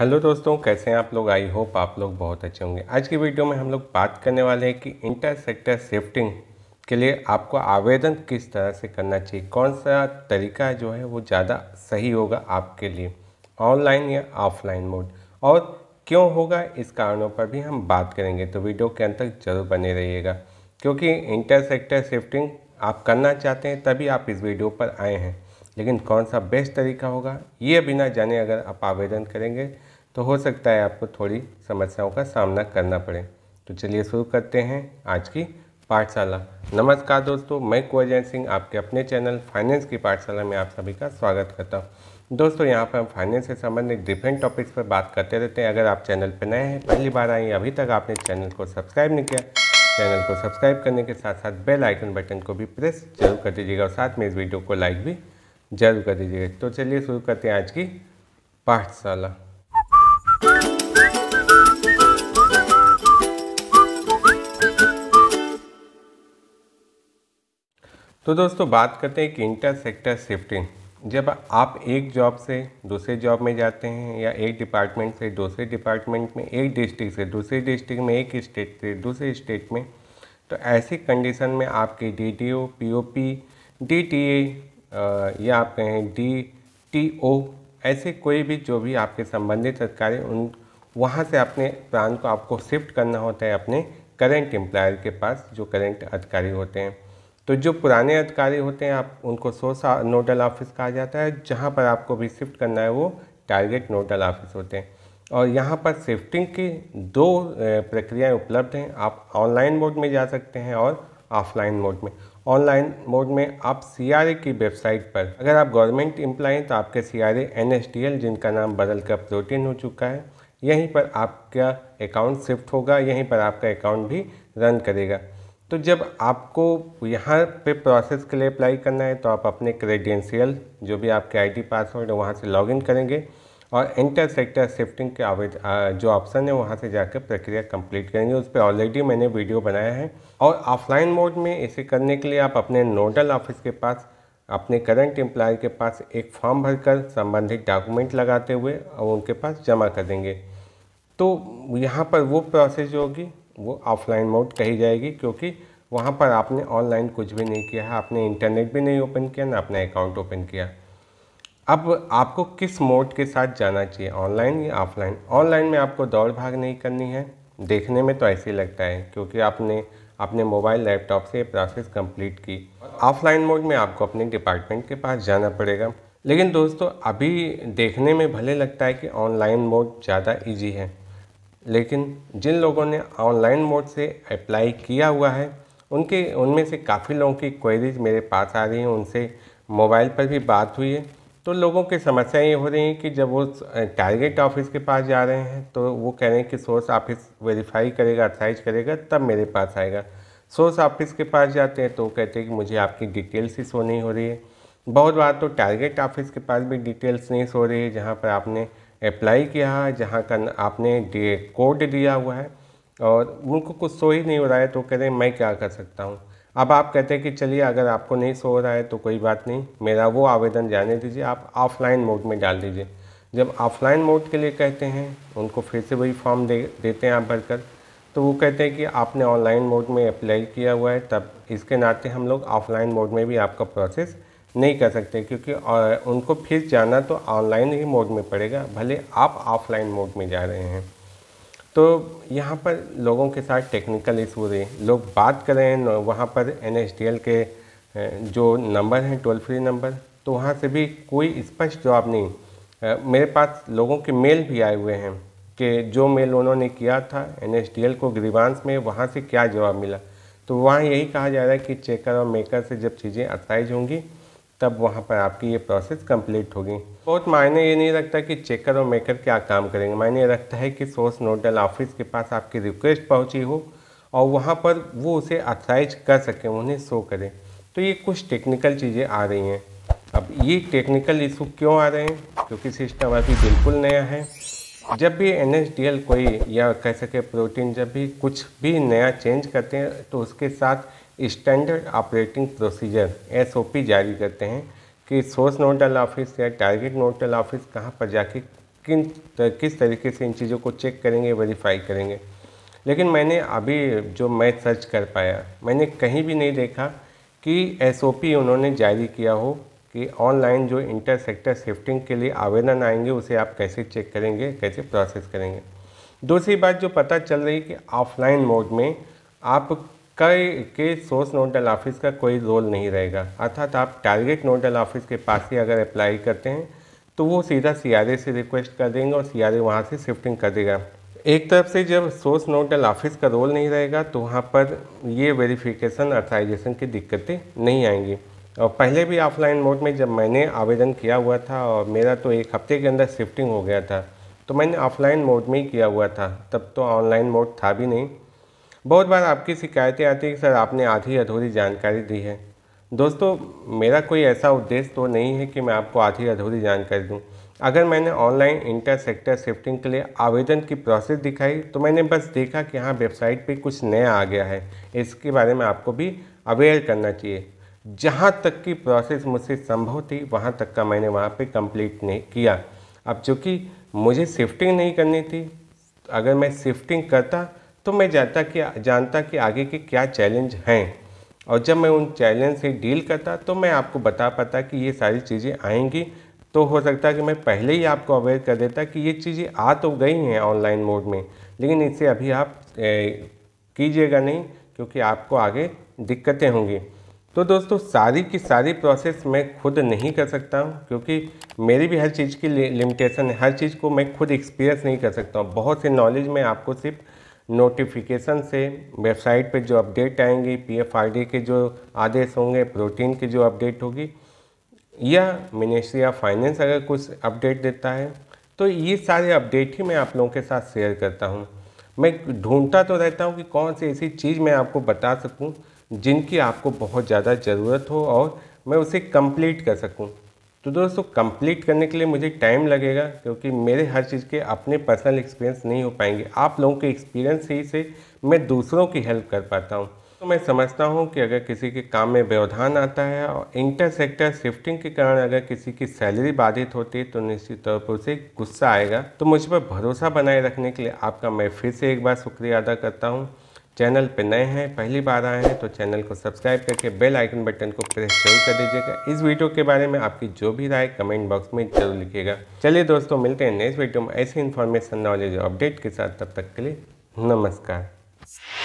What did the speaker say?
hello दोस्तों कैसे हैं आप लोग आई होप आप लोग बहुत अच्छे होंगे आज की वीडियो में हम लोग बात करने वाले हैं कि इंटर सेक्टर शिफ्टिंग के लिए आपको आवेदन किस तरह से करना चाहिए कौन सा तरीका जो है वो ज़्यादा सही होगा आपके लिए ऑनलाइन या ऑफलाइन मोड और क्यों होगा इस कारणों पर भी हम बात करेंगे तो वीडियो के अंत तक जरूर बने रहिएगा क्योंकि इंटर सेक्टर शिफ्टिंग आप करना चाहते हैं तभी आप इस वीडियो पर आए हैं लेकिन कौन सा बेस्ट तरीका होगा ये बिना जाने अगर आप आवेदन करेंगे तो हो सकता है आपको थोड़ी समस्याओं का सामना करना पड़े तो चलिए शुरू करते हैं आज की पाठशाला नमस्कार दोस्तों मैं कुंवरजैन सिंह आपके अपने चैनल फाइनेंस की पाठशाला में आप सभी का स्वागत करता हूँ दोस्तों यहाँ पर हम फाइनेंस से संबंधित डिफरेंट टॉपिक्स पर बात करते रहते हैं अगर आप चैनल पर नए हैं पहली बार आए अभी तक आपने चैनल को सब्सक्राइब नहीं किया चैनल को सब्सक्राइब करने के साथ साथ बेल आइकन बटन को भी प्रेस जरूर कर दीजिएगा और साथ में इस वीडियो को लाइक भी जरूर कर दीजिएगा तो चलिए शुरू करते हैं आज की पाठशाला तो दोस्तों बात करते हैं कि इंटर सेक्टर शिफ्टिंग जब आप एक जॉब से दूसरे जॉब में जाते हैं या एक डिपार्टमेंट से दूसरे डिपार्टमेंट में एक डिस्ट्रिक्ट से दूसरे डिस्ट्रिक्ट में एक स्टेट से दूसरे स्टेट में तो ऐसी कंडीशन में आपके D D O P O P D T A या आप कहें डी टी ओ ऐसे कोई भी जो भी आपके संबंधित अधिकारी उन वहाँ से अपने प्लान को आपको शिफ्ट करना होता है अपने करेंट एम्प्लॉयर के पास जो करेंट अधिकारी होते हैं तो जो पुराने अधिकारी होते हैं आप उनको सोर्स नोडल ऑफिस कहा जाता है जहाँ पर आपको भी शिफ्ट करना है वो टारगेट नोडल ऑफिस होते हैं और यहाँ पर शिफ्टिंग की दो प्रक्रियाएं उपलब्ध हैं आप ऑनलाइन मोड में जा सकते हैं और ऑफलाइन मोड में ऑनलाइन मोड में आप सी की वेबसाइट पर अगर आप गवर्नमेंट इम्प्लाई तो आपके सी आर जिनका नाम बदल कर प्रोटीन हो चुका है यहीं पर आपका अकाउंट शिफ्ट होगा यहीं पर आपका अकाउंट भी रन करेगा तो जब आपको यहाँ पे प्रोसेस के लिए अप्लाई करना है तो आप अपने क्रेडेंशियल जो भी आपके आईडी पासवर्ड है वहाँ से लॉगिन करेंगे और इंटर सेक्टर शिफ्टिंग के आवेदन जो ऑप्शन है वहाँ से जाकर प्रक्रिया कंप्लीट करेंगे उस पर ऑलरेडी मैंने वीडियो बनाया है और ऑफलाइन मोड में इसे करने के लिए आप अपने नोडल ऑफिस के पास अपने करंट एम्प्लॉय के पास एक फॉर्म भरकर संबंधित डॉक्यूमेंट लगाते हुए और उनके पास जमा कर देंगे तो यहाँ पर वो प्रोसेस जो होगी वो ऑफलाइन मोड कही जाएगी क्योंकि वहाँ पर आपने ऑनलाइन कुछ भी नहीं किया है आपने इंटरनेट भी नहीं ओपन किया ना अपना अकाउंट ओपन किया अब आपको किस मोड के साथ जाना चाहिए ऑनलाइन या ऑफलाइन ऑनलाइन में आपको दौड़ भाग नहीं करनी है देखने में तो ऐसे ही लगता है क्योंकि आपने अपने मोबाइल लैपटॉप से प्रोसेस कंप्लीट की ऑफलाइन मोड में आपको अपने डिपार्टमेंट के पास जाना पड़ेगा लेकिन दोस्तों अभी देखने में भले लगता है कि ऑनलाइन मोड ज़्यादा ईजी है लेकिन जिन लोगों ने ऑनलाइन मोड से अप्लाई किया हुआ है उनके उनमें से काफ़ी लोगों की क्वेरीज मेरे पास आ रही हैं उनसे मोबाइल पर भी बात हुई है तो लोगों की समस्या ये हो रही है कि जब वो टारगेट ऑफिस के पास जा रहे हैं तो वो कह रहे हैं कि सोर्स ऑफिस वेरीफाई करेगा अथराइज करेगा तब मेरे पास आएगा सोर्स ऑफिस के पास जाते हैं तो वो कहते हैं कि मुझे आपकी डिटेल्स ही सो नहीं हो रही है बहुत बार तो टारगेट ऑफिस के पास भी डिटेल्स नहीं सो रही है जहाँ पर आपने अप्लाई किया है जहाँ का आपने कोड दिया हुआ है और उनको कुछ सो ही नहीं हो रहा है तो कह रहे हैं मैं क्या कर सकता हूँ अब आप कहते हैं कि चलिए अगर आपको नहीं सो रहा है तो कोई बात नहीं मेरा वो आवेदन जाने दीजिए आप ऑफलाइन मोड में डाल दीजिए जब ऑफलाइन मोड के लिए कहते हैं उनको फिर से वही फॉर्म दे देते हैं आप भरकर तो वो कहते हैं कि आपने ऑनलाइन मोड में अप्लाई किया हुआ है तब इसके नाते हम लोग ऑफलाइन मोड में भी आपका प्रोसेस नहीं कर सकते क्योंकि उनको फिर जाना तो ऑनलाइन ही मोड में पड़ेगा भले आप ऑफलाइन मोड में जा रहे हैं तो यहाँ पर लोगों के साथ टेक्निकल इशू रहे लोग बात कर रहे हैं वहाँ पर एन के जो नंबर हैं टोल फ्री नंबर तो वहाँ से भी कोई स्पष्ट जवाब नहीं मेरे पास लोगों के मेल भी आए हुए हैं कि जो मेल उन्होंने किया था एन को ग्रीवांस में वहाँ से क्या जवाब मिला तो वहाँ यही कहा जा रहा है कि चेकर और मेकर से जब चीज़ें असाइज होंगी तब वहाँ पर आपकी ये प्रोसेस कंप्लीट होगी बहुत मायने ये नहीं रखता कि चेकर और मेकर क्या काम करेंगे मायने रखता है कि सोर्स नोडल ऑफिस के पास आपकी रिक्वेस्ट पहुँची हो और वहाँ पर वो उसे अथराइज कर सकें उन्हें शो करें तो ये कुछ टेक्निकल चीज़ें आ रही हैं अब ये टेक्निकल इशू क्यों आ रहे हैं क्योंकि सिस्टम अभी बिल्कुल नया है जब भी एन कोई या कह सके प्रोटीन जब भी कुछ भी नया चेंज करते हैं तो उसके साथ स्टैंडर्ड ऑपरेटिंग प्रोसीजर एस जारी करते हैं कि सोर्स नोडल ऑफिस या टारगेट नोडल ऑफिस कहाँ पर जाके किन किस तरीके से इन चीज़ों को चेक करेंगे वेरीफाई करेंगे लेकिन मैंने अभी जो मैं सर्च कर पाया मैंने कहीं भी नहीं देखा कि एस उन्होंने जारी किया हो कि ऑनलाइन जो इंटर सेक्टर शिफ्टिंग के लिए आवेदन आएंगे उसे आप कैसे चेक करेंगे कैसे प्रोसेस करेंगे दूसरी बात जो पता चल रही कि ऑफलाइन मोड में आप कई के सोर्स नोडल ऑफिस का कोई रोल नहीं रहेगा अर्थात आप टारगेट नोडल ऑफिस के पास ही अगर अप्लाई करते हैं तो वो सीधा सी से रिक्वेस्ट कर देंगे और सी आर वहाँ से शिफ्टिंग कर देगा एक तरफ से जब सोर्स नोडल ऑफिस का रोल नहीं रहेगा तो वहाँ पर ये वेरिफिकेशन अर्थाइजेशन की दिक्कतें नहीं आएंगी और पहले भी ऑफलाइन मोड में जब मैंने आवेदन किया हुआ था और मेरा तो एक हफ्ते के अंदर शिफ्टिंग हो गया था तो मैंने ऑफलाइन मोड में ही किया हुआ था तब तो ऑनलाइन मोड था भी नहीं बहुत बार आपकी शिकायतें आती हैं कि सर आपने आधी अधूरी जानकारी दी है दोस्तों मेरा कोई ऐसा उद्देश्य तो नहीं है कि मैं आपको आधी अधूरी जानकारी दूं अगर मैंने ऑनलाइन इंटर सेक्टर शिफ्टिंग के लिए आवेदन की प्रोसेस दिखाई तो मैंने बस देखा कि हाँ वेबसाइट पे कुछ नया आ गया है इसके बारे में आपको भी अवेयर करना चाहिए जहाँ तक की प्रोसेस मुझसे संभव थी वहाँ तक का मैंने वहाँ पे कंप्लीट नहीं किया अब चूँकि मुझे शिफ्टिंग नहीं करनी थी अगर मैं शिफ्टिंग करता तो मैं जानता कि जानता कि आगे के क्या चैलेंज हैं और जब मैं उन चैलेंज से डील करता तो मैं आपको बता पाता कि ये सारी चीज़ें आएंगी तो हो सकता है कि मैं पहले ही आपको अवेयर कर देता कि ये चीज़ें आ तो गई हैं ऑनलाइन मोड में लेकिन इससे अभी आप कीजिएगा नहीं क्योंकि आपको आगे दिक्कतें होंगी तो दोस्तों सारी की सारी प्रोसेस मैं खुद नहीं कर सकता हूँ क्योंकि मेरी भी हर चीज़ की लिमिटेशन है हर चीज़ को मैं खुद एक्सपीरियंस नहीं कर सकता हूँ बहुत से नॉलेज मैं आपको सिर्फ नोटिफिकेशन से वेबसाइट पे जो अपडेट आएंगे पीएफआरडी के जो आदेश होंगे प्रोटीन की जो अपडेट होगी या मिनिस्ट्री ऑफ फाइनेंस अगर कुछ अपडेट देता है तो ये सारे अपडेट ही मैं आप लोगों के साथ शेयर करता हूँ मैं ढूंढता तो रहता हूँ कि कौन सी ऐसी चीज़ मैं आपको बता सकूँ जिनकी आपको बहुत ज़्यादा ज़रूरत हो और मैं उसे कंप्लीट कर सकूँ तो दोस्तों कंप्लीट करने के लिए मुझे टाइम लगेगा क्योंकि मेरे हर चीज़ के अपने पर्सनल एक्सपीरियंस नहीं हो पाएंगे आप लोगों के एक्सपीरियंस ही से मैं दूसरों की हेल्प कर पाता हूँ तो मैं समझता हूँ कि अगर किसी के काम में व्यवधान आता है और इंटर सेक्टर शिफ्टिंग के कारण अगर किसी की सैलरी बाधित होती है तो निश्चित तौर पर उसे गुस्सा आएगा तो मुझ पर भरोसा बनाए रखने के लिए आपका मैं फिर से एक बार शुक्रिया अदा करता हूँ चैनल पर नए हैं पहली बार आए हैं तो चैनल को सब्सक्राइब करके बेल आइकन बटन को प्रेस जरूर कर दीजिएगा इस वीडियो के बारे में आपकी जो भी राय कमेंट बॉक्स में जरूर लिखिएगा चलिए दोस्तों मिलते हैं नेक्स्ट वीडियो में ऐसे इन्फॉर्मेशन नॉलेज अपडेट के साथ तब तक के लिए नमस्कार